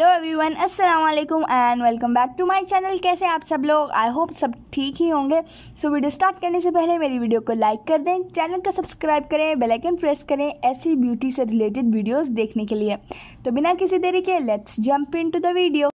hello everyone अस्सलाम वालेकुम and welcome back to my channel कैसे आप सब लोग आई होप सब ठीक ही होंगे सो so, वीडियो स्टार्ट करने से पहले मेरी वीडियो को लाइक कर दें चैनल को सब्सक्राइब करें बेल आइकन प्रेस करें ऐसी ब्यूटी से रिलेटेड वीडियोस देखने के लिए तो बिना किसी देरी के let's jump into the video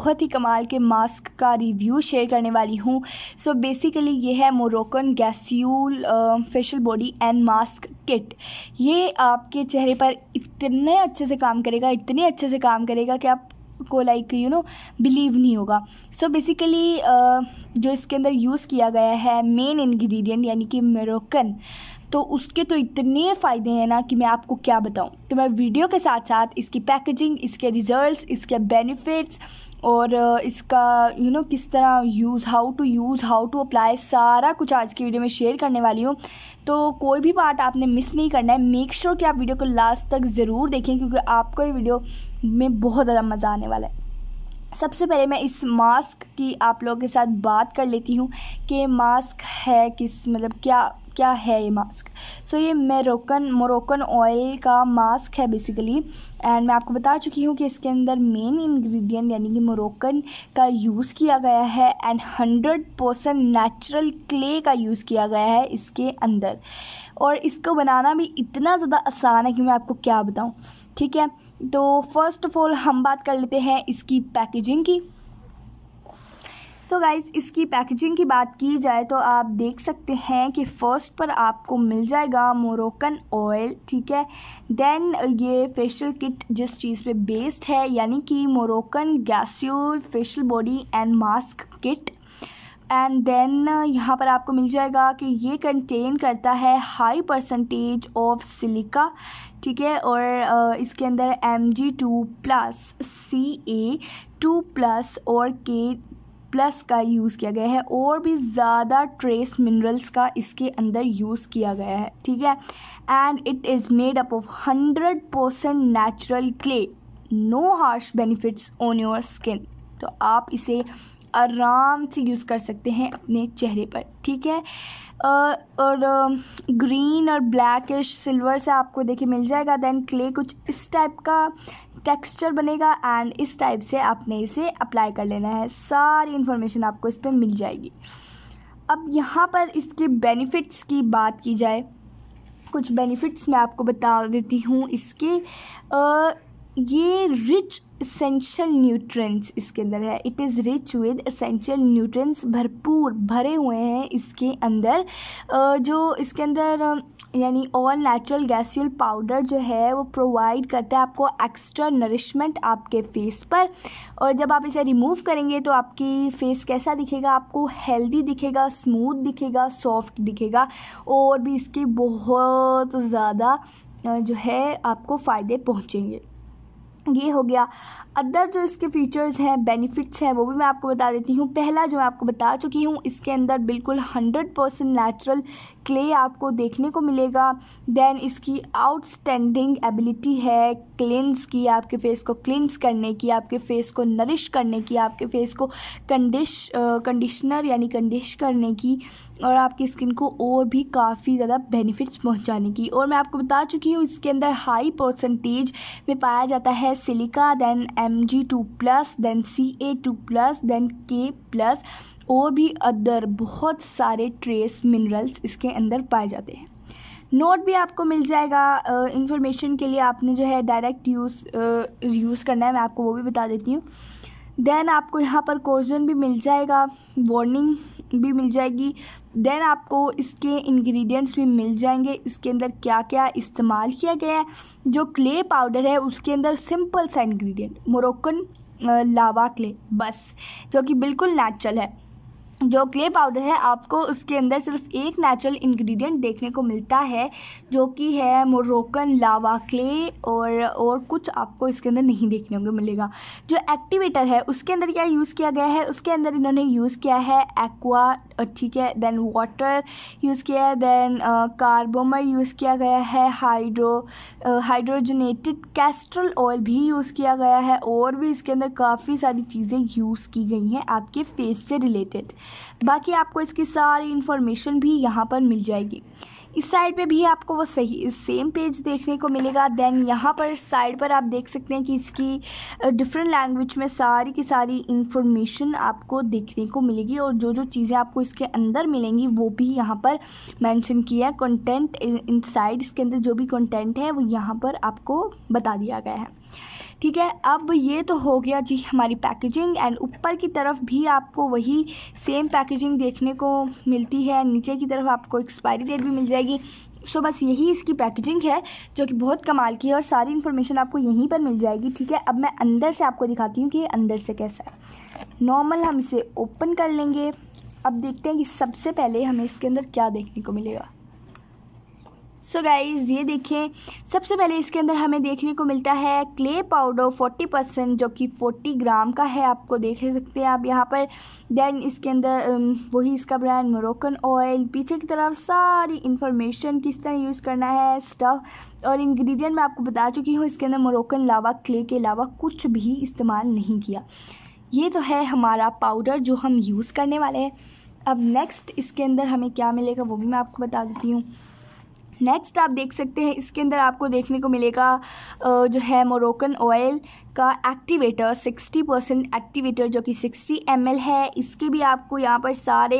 बहुत ही कमाल के मास्क का रिव्यू शेयर करने वाली हूँ सो बेसिकली ये है Moroccan ghassoul facial body and mask kit ये आपके चेहरे पर इतने अच्छे से काम करेगा इतने अच्छे से काम करेगा कि आप को लाइक यू नो बिलीव नहीं होगा सो so बेसिकली uh, जो इसके अंदर यूज़ किया गया है मेन इंग्रेडिएंट यानी कि मेरोकन तो उसके तो इतने फ़ायदे हैं ना कि मैं आपको क्या बताऊँ तो मैं वीडियो के साथ साथ इसकी पैकेजिंग इसके रिजल्ट्स इसके बेनिफिट्स और इसका यू you नो know, किस तरह use how to use how to apply सारा कुछ आज की वीडियो में शेयर करने वाली हूँ तो कोई भी पार्ट आपने मिस नहीं करना है मेक श्योर sure कि आप वीडियो को लास्ट तक ज़रूर देखें क्योंकि आपको ये वीडियो में बहुत ज़्यादा मज़ा आने वाला है सबसे पहले मैं इस मास्क की आप लोगों के साथ बात कर लेती हूँ कि मास्क है किस मतलब क्या क्या है ये मास्क सो so, ये मेरोकन मोरोकन ऑयल का मास्क है बेसिकली एंड मैं आपको बता चुकी हूँ कि इसके अंदर मेन इंग्रेडिएंट यानी कि मोरोकन का यूज़ किया गया है and hundred percent natural clay का यूज़ किया गया है इसके अंदर और इसको बनाना भी इतना ज़्यादा आसान है कि मैं आपको क्या बताऊँ ठीक है तो फर्स्ट ऑफ़ ऑल हम बात कर लेते हैं इसकी पैकेजिंग की सो so गाइज़ इसकी पैकेजिंग की बात की जाए तो आप देख सकते हैं कि फर्स्ट पर आपको मिल जाएगा मोरोकन ऑयल ठीक है देन ये फेशियल किट जिस चीज़ पे बेस्ड है यानी कि Moroccan ghassoul facial body and mask kit and then यहाँ पर आपको मिल जाएगा कि ये कंटेन करता है हाई परसेंटेज ऑफ सिलिका ठीक है और इसके अंदर M G two plus C A two plus और के प्लस का यूज़ किया गया है और भी ज़्यादा ट्रेस मिनरल्स का इसके अंदर यूज़ किया गया है ठीक है and it is made up of hundred percent natural clay no harsh benefits on your skin तो आप इसे आराम से यूज़ कर सकते हैं अपने चेहरे पर ठीक है और ग्रीन और ब्लैकिश सिल्वर से आपको देखिए मिल जाएगा दैन क्ले कुछ इस टाइप का टेक्सचर बनेगा एंड इस टाइप से आपने इसे अप्लाई कर लेना है सारी इन्फॉर्मेशन आपको इस पर मिल जाएगी अब यहाँ पर इसके बेनिफिट्स की बात की जाए कुछ बेनिफिट्स मैं आपको बता देती हूँ इसके आ, ये रिच इसेंशियल न्यूट्रिएंट्स इसके अंदर है it is rich with essential nutrients भरपूर भरे हुए हैं इसके अंदर जो इसके अंदर यानी ऑल नेचुरल गैसियल पाउडर जो है वो प्रोवाइड करता है आपको एक्स्ट्रा नरिशमेंट आपके फेस पर और जब आप इसे रिमूव करेंगे तो आपकी फेस कैसा दिखेगा आपको हेल्दी दिखेगा स्मूथ दिखेगा सॉफ्ट दिखेगा और भी इसके बहुत ज़्यादा जो है आपको फ़ायदे पहुँचेंगे ये हो गया अदर जो इसके फीचर्स हैं बेनिफिट्स हैं वो भी मैं आपको बता देती हूँ पहला जो मैं आपको बता चुकी हूँ इसके अंदर बिल्कुल हंड्रेड परसेंट नेचुरल क्ले आपको देखने को मिलेगा दैन इसकी आउटस्टैंडिंग एबिलिटी है क्लिनस की आपके फेस को क्लिनस करने की आपके फेस को नरिश करने की आपके फेस को कंडिश कंडिशनर यानी कंडिश करने की और आपकी स्किन को और भी काफ़ी ज़्यादा बेनिफिट्स पहुँचाने की और मैं आपको बता चुकी हूँ इसके अंदर हाई परसेंटेज में पाया जाता है है silica then M G two plus then C A two plus then K plus और भी अदर बहुत सारे ट्रेस मिनरल्स इसके अंदर पाए जाते हैं नोट भी आपको मिल जाएगा इन्फॉर्मेशन के लिए आपने जो है डायरेक्ट यूज़ यूज़ करना है मैं आपको वो भी बता देती हूँ देन आपको यहाँ पर क्वेश्चन भी मिल जाएगा वार्निंग भी मिल जाएगी देन आपको इसके इंग्रेडिएंट्स भी मिल जाएंगे इसके अंदर क्या क्या इस्तेमाल किया गया है जो क्ले पाउडर है उसके अंदर सिंपल सा इंग्रेडिएंट मोरक्कन लावा क्ले बस जो कि बिल्कुल नेचुरल है जो क्ले पाउडर है आपको उसके अंदर सिर्फ एक नेचुरल इंग्रेडिएंट देखने को मिलता है जो कि है मोरोकन लावा क्ले और और कुछ आपको इसके अंदर नहीं देखने को मिलेगा जो एक्टिवेटर है उसके अंदर क्या यूज़ किया गया है उसके अंदर इन्होंने यूज़ किया है एक्वा ठीक है देन वाटर यूज़ किया है देन कार्बोमर यूज़ किया गया है हाइड्रो हाइड्रोजनेटेड कैस्ट्रल ऑयल भी यूज़ किया गया है और भी इसके अंदर काफ़ी सारी चीज़ें यूज़ की गई हैं आपके फेस से रिलेटेड बाकी आपको इसकी सारी इन्फॉर्मेशन भी यहाँ पर मिल जाएगी इस साइड पे भी आपको वो सही सेम पेज देखने को मिलेगा देन यहाँ पर साइड पर आप देख सकते हैं कि इसकी डिफरेंट लैंग्वेज में सारी की सारी इन्फॉर्मेशन आपको देखने को मिलेगी और जो जो चीज़ें आपको इसके अंदर मिलेंगी वो भी यहाँ पर मेंशन किया है कंटेंट साइड इसके अंदर जो भी कंटेंट है वो यहाँ पर आपको बता दिया गया है ठीक है अब ये तो हो गया जी हमारी पैकेजिंग एंड ऊपर की तरफ भी आपको वही सेम पैकेजिंग देखने को मिलती है नीचे की तरफ आपको एक्सपायरी डेट भी मिल जाएगी सो so, बस यही इसकी पैकेजिंग है जो कि बहुत कमाल की है और सारी इन्फॉर्मेशन आपको यहीं पर मिल जाएगी ठीक है अब मैं अंदर से आपको दिखाती हूँ कि ये अंदर से कैसा है नॉर्मल हम इसे ओपन कर लेंगे अब देखते हैं कि सबसे पहले हमें इसके अंदर क्या देखने को मिलेगा सो so गाइज़ ये देखें सबसे पहले इसके अंदर हमें देखने को मिलता है क्ले पाउडर 40 परसेंट जो कि 40 ग्राम का है आपको देख सकते हैं आप यहाँ पर देन इसके अंदर वही इसका ब्रांड मोरोकन ऑयल पीछे की तरफ सारी इन्फॉर्मेशन किस तरह यूज़ करना है स्टफ़ और इंग्रेडिएंट मैं आपको बता चुकी हूँ इसके अंदर मोरोकन लावा क्ले के अलावा कुछ भी इस्तेमाल नहीं किया ये तो है हमारा पाउडर जो हम यूज़ करने वाले हैं अब नेक्स्ट इसके अंदर हमें क्या मिलेगा वो भी मैं आपको बता देती हूँ नेक्स्ट आप देख सकते हैं इसके अंदर आपको देखने को मिलेगा जो है मोरोकन ऑयल का एक्टिवेटर 60 परसेंट एक्टिवेटर जो कि 60 एम है इसके भी आपको यहाँ पर सारे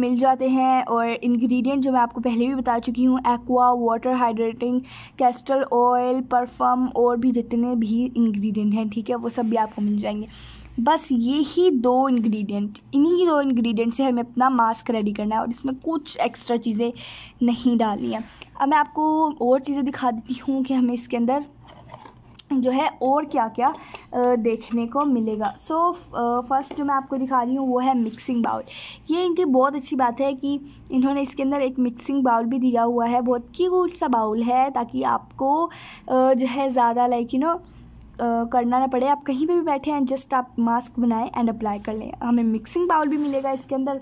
मिल जाते हैं और इंग्रेडिएंट जो मैं आपको पहले भी बता चुकी हूँ aqua water hydrating castor oil perfume और भी जितने भी इंग्रेडिएंट हैं ठीक है वो सब भी आपको मिल जाएंगे बस यही दो इंग्रेडिएंट इन्हीं दो इंग्रेडिएंट से हमें अपना मास्क रेडी करना है और इसमें कुछ एक्स्ट्रा चीज़ें नहीं डालनी है अब मैं आपको और चीज़ें दिखा देती हूँ कि हमें इसके अंदर जो है और क्या क्या देखने को मिलेगा सो so, फर्स्ट जो मैं आपको दिखा रही हूँ वो है मिक्सिंग बाउल ये इनकी बहुत अच्छी बात है कि इन्होंने इसके अंदर एक मिक्सिंग बाउल भी दिया हुआ है बहुत क्यूट सा बाउल है ताकि आपको जो है ज़्यादा लाइक यू नो करना ना पड़े आप कहीं पर भी बैठे हैं जस्ट आप मास्क बनाएं एंड अप्लाई कर लें हमें मिक्सिंग बाउल भी मिलेगा इसके अंदर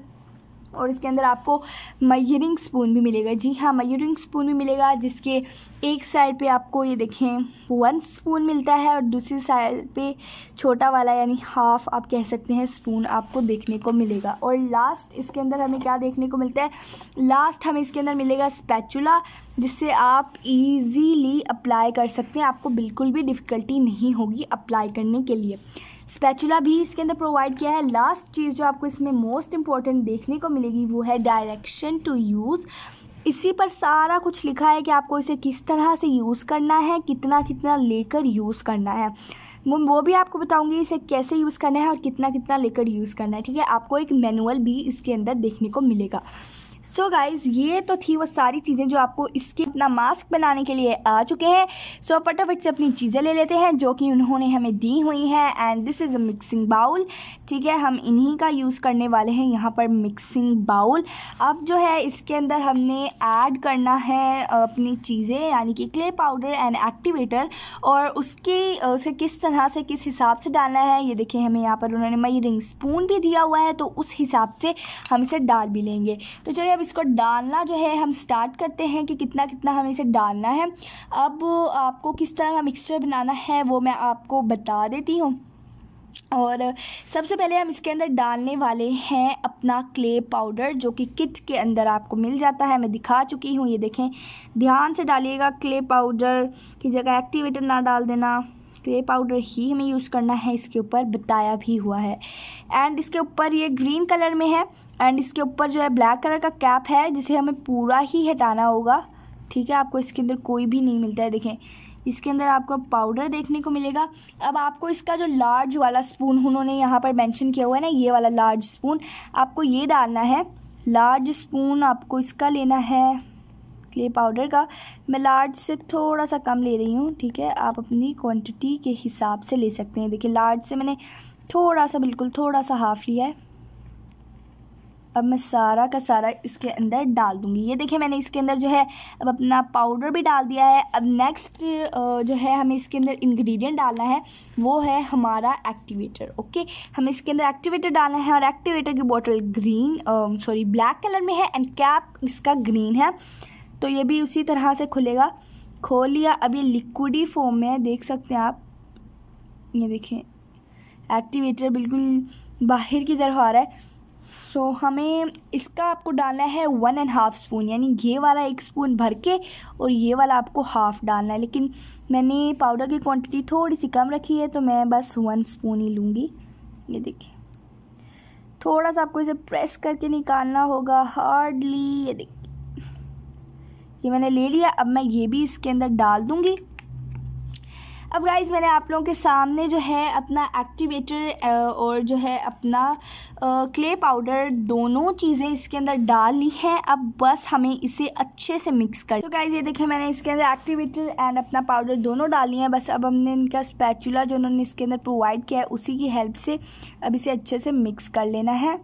और इसके अंदर आपको मयरिंग स्पून भी मिलेगा जी हाँ मयरिंग स्पून भी मिलेगा जिसके एक साइड पे आपको ये देखें वन स्पून मिलता है और दूसरी साइड पे छोटा वाला यानी हाफ आप कह सकते हैं स्पून आपको देखने को मिलेगा और लास्ट इसके अंदर हमें क्या देखने को मिलता है लास्ट हमें इसके अंदर मिलेगा स्पैचुला जिससे आप ईजीली अप्लाई कर सकते हैं आपको बिल्कुल भी डिफ़िकल्टी नहीं होगी अप्लाई करने के लिए स्पैचुला भी इसके अंदर प्रोवाइड किया है लास्ट चीज़ जो आपको इसमें मोस्ट इंपॉर्टेंट देखने को मिलेगी वो है डायरेक्शन टू यूज़ इसी पर सारा कुछ लिखा है कि आपको इसे किस तरह से यूज़ करना है कितना कितना लेकर यूज़ करना है वो भी आपको बताऊंगी इसे कैसे यूज़ करना है और कितना कितना लेकर यूज़ करना है ठीक है आपको एक मैनुअल भी इसके अंदर देखने को मिलेगा सो so गाइज ये तो थी वो सारी चीज़ें जो आपको इसके अपना मास्क बनाने के लिए आ चुके हैं सो so, फटाफट से अपनी चीज़ें ले लेते हैं जो कि उन्होंने हमें दी हुई हैं and this is a mixing bowl ठीक है हम इन्हीं का यूज़ करने वाले हैं यहाँ पर मिक्सिंग बाउल अब जो है इसके अंदर हमने ऐड करना है अपनी चीज़ें यानी कि क्ले पाउडर एंड एक्टिवेटर और उसके उसे किस तरह से किस हिसाब से डालना है ये देखिए हमें यहाँ पर उन्होंने मई रिंग स्पून भी दिया हुआ है तो उस हिसाब से हम इसे डाल भी लेंगे तो चलिए अब इसको डालना जो है हम स्टार्ट करते हैं कि कितना कितना हमें इसे डालना है अब आपको किस तरह का मिक्सचर बनाना है वो मैं आपको बता देती हूँ और सबसे पहले हम इसके अंदर डालने वाले हैं अपना क्ले पाउडर जो कि किट के अंदर आपको मिल जाता है मैं दिखा चुकी हूँ ये देखें ध्यान से डालिएगा क्ले पाउडर की जगह एक्टिवेटर ना डाल देना क्ले पाउडर ही हमें यूज़ करना है इसके ऊपर बताया भी हुआ है एंड इसके ऊपर ये ग्रीन कलर में है एंड इसके ऊपर जो है ब्लैक कलर का कैप है जिसे हमें पूरा ही हटाना होगा ठीक है आपको इसके अंदर कोई भी नहीं मिलता है देखें इसके अंदर आपको पाउडर देखने को मिलेगा अब आपको इसका जो लार्ज वाला स्पून उन्होंने यहाँ पर मेंशन किया हुआ है ना ये वाला लार्ज स्पून आपको ये डालना है लार्ज स्पून आपको इसका लेना है क्ले पाउडर का मैं लार्ज से थोड़ा सा कम ले रही हूँ ठीक है आप अपनी क्वान्टिटी के हिसाब से ले सकते हैं देखिए लार्ज से मैंने थोड़ा सा बिल्कुल थोड़ा सा हाफ लिया है अब मैं सारा का सारा इसके अंदर डाल दूंगी ये देखिए मैंने इसके अंदर जो है अब अपना पाउडर भी डाल दिया है अब नेक्स्ट जो है हमें इसके अंदर इंग्रेडिएंट डालना है वो है हमारा एक्टिवेटर ओके हमें इसके अंदर एक्टिवेटर डालना है और एक्टिवेटर की bottle green sorry black colour में है एंड कैप इसका ग्रीन है तो ये भी उसी तरह से खुलेगा खोल लिया अब ये लिक्विडी फॉर्म में देख सकते हैं आप ये देखें एक्टिवेटर बिल्कुल बाहर की तरफ आ रहा है सो so, हमें इसका आपको डालना है वन एंड हाफ़ स्पून यानी ये वाला एक स्पून भर के और ये वाला आपको हाफ़ डालना है लेकिन मैंने पाउडर की क्वांटिटी थोड़ी सी कम रखी है तो मैं बस वन स्पून ही लूँगी ये देखिए थोड़ा सा आपको इसे प्रेस करके निकालना होगा हार्डली ये देखिए ये मैंने ले लिया अब मैं ये भी इसके अंदर डाल दूँगी अब गाइज मैंने आप लोगों के सामने जो है अपना एक्टिवेटर और जो है अपना क्ले पाउडर दोनों चीज़ें इसके अंदर डाल ली हैं अब बस हमें इसे अच्छे से मिक्स कर तो गाइज ये देखें मैंने इसके अंदर एक्टिवेटर एंड अपना पाउडर दोनों डाल लिए हैं बस अब हमने इनका स्पैचुला जो उन्होंने इसके अंदर प्रोवाइड किया है उसी की हेल्प से अब इसे अच्छे से मिक्स कर लेना है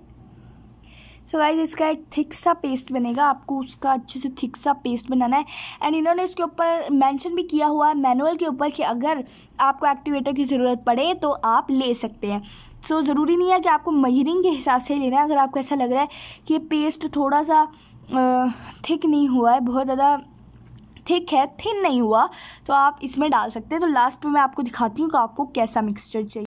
सो गाइज इसका एक थिक सा पेस्ट बनेगा आपको उसका अच्छे से थिक सा पेस्ट बनाना है एंड इन्होंने इसके ऊपर मेंशन भी किया हुआ है मैनुअल के ऊपर कि अगर आपको एक्टिवेटर की ज़रूरत पड़े तो आप ले सकते हैं सो so, ज़रूरी नहीं है कि आपको मयरिंग के हिसाब से लेना है अगर आपको ऐसा लग रहा है कि पेस्ट थोड़ा सा थिक नहीं हुआ है बहुत ज़्यादा थिक है थिन नहीं हुआ तो आप इसमें डाल सकते हैं तो लास्ट में मैं आपको दिखाती हूँ कि आपको कैसा मिक्सचर चाहिए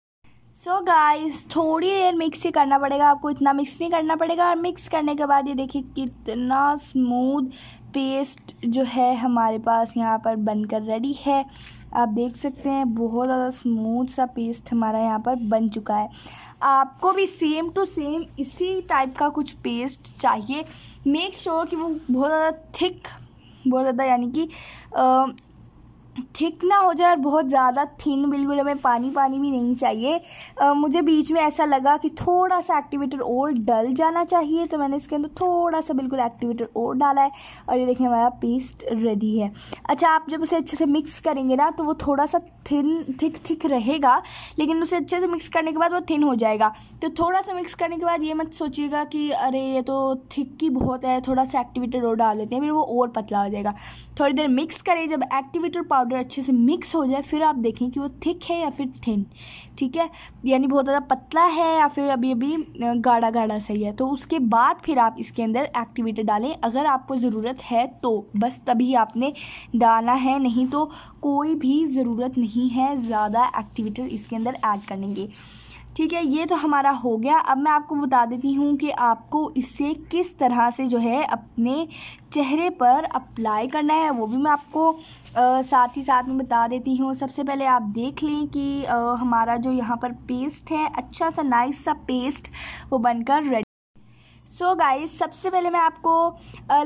सो so गाइस थोड़ी देर मिक्स ही करना पड़ेगा आपको इतना मिक्स नहीं करना पड़ेगा और मिक्स करने के बाद ये देखिए कितना स्मूथ पेस्ट जो है हमारे पास यहाँ पर बनकर रेडी है आप देख सकते हैं बहुत ज़्यादा स्मूथ सा पेस्ट हमारा यहाँ पर बन चुका है आपको भी सेम टू सेम इसी टाइप का कुछ पेस्ट चाहिए मेक श्योर sure कि वो बहुत ज़्यादा थिक बहुत ज़्यादा यानी कि थिक ना हो जाए और बहुत ज़्यादा थिन बिल्कुल हमें पानी पानी भी नहीं चाहिए आ, मुझे बीच में ऐसा लगा कि थोड़ा सा एक्टिवेटर और डल जाना चाहिए तो मैंने इसके अंदर थोड़ा सा बिल्कुल एक्टिवेटर और डाला है और ये देखिए हमारा पेस्ट रेडी है अच्छा आप जब उसे अच्छे से मिक्स करेंगे ना तो वो थोड़ा सा थिन थिक थिक रहेगा लेकिन उसे अच्छे से मिक्स करने के बाद वो थिन हो जाएगा तो थोड़ा सा मिक्स करने के बाद ये मत सोचिएगा कि अरे ये तो थिक की बहुत है थोड़ा सा एक्टिवेटर और डाल देते हैं फिर वो और पतला हो जाएगा थोड़ी देर मिक्स करें जब एक्टिवेटर पाउडर पाउडर अच्छे से मिक्स हो जाए फिर आप देखें कि वो थिक है या फिर थिन ठीक है यानी बहुत ज़्यादा पतला है या फिर अभी अभी गाढ़ा गाढ़ा सही है तो उसके बाद फिर आप इसके अंदर एक्टिवेटर डालें अगर आपको ज़रूरत है तो बस तभी आपने डाला है नहीं तो कोई भी ज़रूरत नहीं है ज़्यादा एक्टिवेटर इसके अंदर ऐड करने की ठीक है ये तो हमारा हो गया अब मैं आपको बता देती हूँ कि आपको इसे किस तरह से जो है अपने चेहरे पर अप्लाई करना है वो भी मैं आपको आ, साथ ही साथ में बता देती हूँ सबसे पहले आप देख लें कि आ, हमारा जो यहाँ पर पेस्ट है अच्छा सा नाइस सा पेस्ट वो बनकर रेडी सो so गाइस सबसे पहले मैं आपको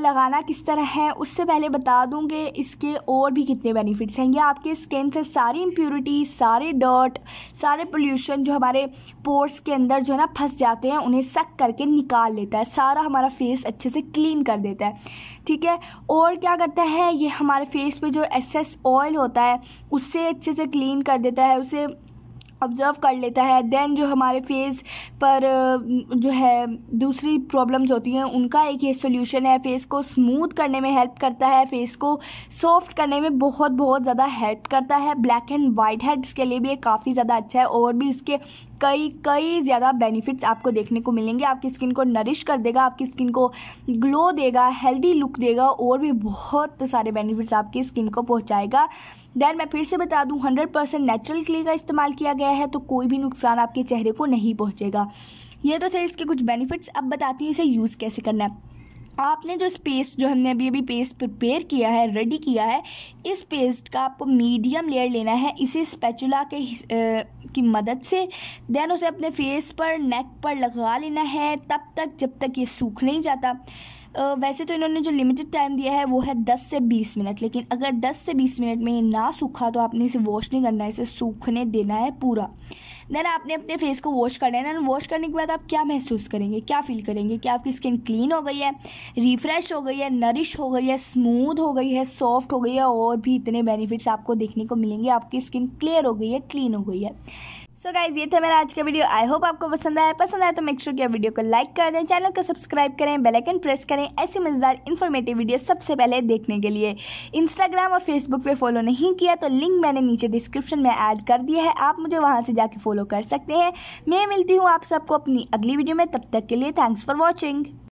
लगाना किस तरह है उससे पहले बता दूँगी कि इसके और भी कितने बेनिफिट्स हैं ये आपके स्किन से सारी इम्प्योरिटी सारे डर्ट सारे पोल्यूशन जो हमारे पोर्स के अंदर जो है ना फंस जाते हैं उन्हें सक करके निकाल लेता है सारा हमारा फेस अच्छे से क्लीन कर देता है ठीक है और क्या करता है ये हमारे फेस पर जो एक्सेस ऑयल होता है उससे अच्छे से क्लीन कर देता है उसे ऑब्ज़र्व कर लेता है देन जो हमारे फेस पर जो है दूसरी प्रॉब्लम्स होती हैं उनका एक ये सोल्यूशन है फेस को स्मूथ करने में हेल्प करता है फेस को सॉफ्ट करने में बहुत बहुत ज़्यादा हेल्प करता है ब्लैक एंड वाइट हेड्स के लिए भी ये काफ़ी ज़्यादा अच्छा है और भी इसके कई कई ज़्यादा बेनिफिट्स आपको देखने को मिलेंगे आपकी स्किन को नरिश कर देगा आपकी स्किन को ग्लो देगा हेल्दी लुक देगा और भी बहुत सारे बेनिफिट्स आपकी स्किन को पहुंचाएगा देन मैं फिर से बता दूं 100 परसेंट नेचुरल क्ले का इस्तेमाल किया गया है तो कोई भी नुकसान आपके चेहरे को नहीं पहुँचेगा ये तो थे इसके कुछ बेनिफिट्स अब बताती हूँ इसे यूज़ कैसे करना है आपने जो इस पेस्ट जो हमने अभी अभी पेस्ट प्रिपेयर किया है रेडी किया है इस पेस्ट का आपको मीडियम लेयर लेना है इसे स्पैचुला के की मदद से देन उसे अपने फेस पर नेक पर लगा लेना है तब तक जब तक ये सूख नहीं जाता वैसे तो इन्होंने जो लिमिटेड टाइम दिया है वो है 10 से 20 मिनट लेकिन अगर 10 से 20 मिनट में ये ना सूखा तो आपने इसे वॉश नहीं करना है इसे सूखने देना है पूरा देन आपने अपने फेस को वॉश करना है देन वॉश करने के बाद आप क्या महसूस करेंगे क्या फील करेंगे कि आपकी स्किन क्लीन हो गई है रिफ्रेश हो गई है नरिश हो गई है स्मूथ हो गई है सॉफ्ट हो गई है और भी इतने बेनिफिट्स आपको देखने को मिलेंगे आपकी स्किन क्लियर हो गई है क्लीन हो गई है सो so गाइज ये था मेरा आज का वीडियो आई होप आपको पसंद आया पसंद आया तो मेक श्योर sure वीडियो को लाइक कर दें चैनल को सब्सक्राइब करें बेल आइकन प्रेस करें ऐसी मज़ेदार इन्फॉर्मेटिव वीडियो सबसे पहले देखने के लिए इंस्टाग्राम और फेसबुक पे फॉलो नहीं किया तो लिंक मैंने नीचे डिस्क्रिप्शन में ऐड कर दिया है आप मुझे वहाँ से जाके फॉलो कर सकते हैं मैं मिलती हूँ आप सबको अपनी अगली वीडियो में तब तक के लिए थैंक्स फॉर वॉचिंग